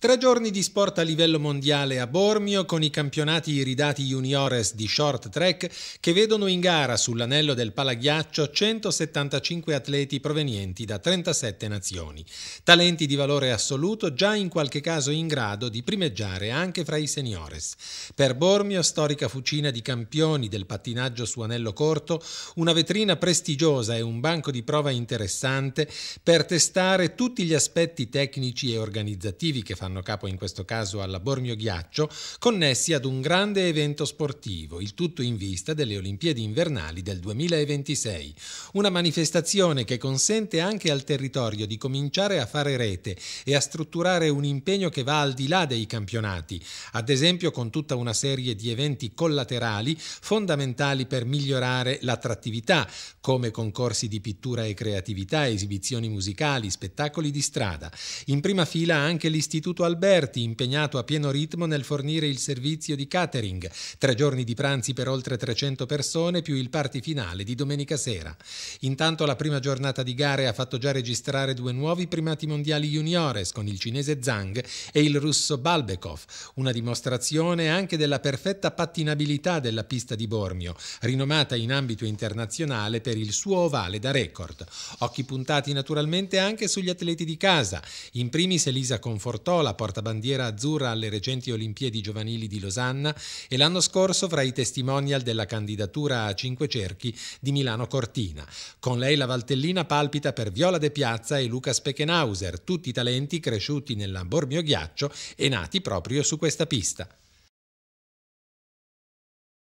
Tre giorni di sport a livello mondiale a Bormio con i campionati iridati juniores di short track che vedono in gara sull'anello del palaghiaccio 175 atleti provenienti da 37 nazioni. Talenti di valore assoluto già in qualche caso in grado di primeggiare anche fra i seniores. Per Bormio, storica fucina di campioni del pattinaggio su anello corto, una vetrina prestigiosa e un banco di prova interessante per testare tutti gli aspetti tecnici e organizzativi che fanno fanno capo in questo caso alla Bormio Ghiaccio, connessi ad un grande evento sportivo, il tutto in vista delle Olimpiadi invernali del 2026. Una manifestazione che consente anche al territorio di cominciare a fare rete e a strutturare un impegno che va al di là dei campionati, ad esempio con tutta una serie di eventi collaterali fondamentali per migliorare l'attrattività, come concorsi di pittura e creatività, esibizioni musicali, spettacoli di strada. In prima fila anche l'Istituto Benvenuto Alberti, impegnato a pieno ritmo nel fornire il servizio di catering, tre giorni di pranzi per oltre 300 persone più il party finale di domenica sera. Intanto la prima giornata di gare ha fatto già registrare due nuovi primati mondiali juniores con il cinese Zhang e il russo Balbekov, una dimostrazione anche della perfetta pattinabilità della pista di Bormio, rinomata in ambito internazionale per il suo ovale da record. Occhi puntati naturalmente anche sugli atleti di casa, in primis Elisa Confortola, la portabandiera azzurra alle recenti Olimpiadi giovanili di Losanna e l'anno scorso fra i testimonial della candidatura a Cinque Cerchi di Milano Cortina. Con lei la Valtellina palpita per Viola De Piazza e Luca Speckenhauser, tutti talenti cresciuti nella Bormio Ghiaccio e nati proprio su questa pista.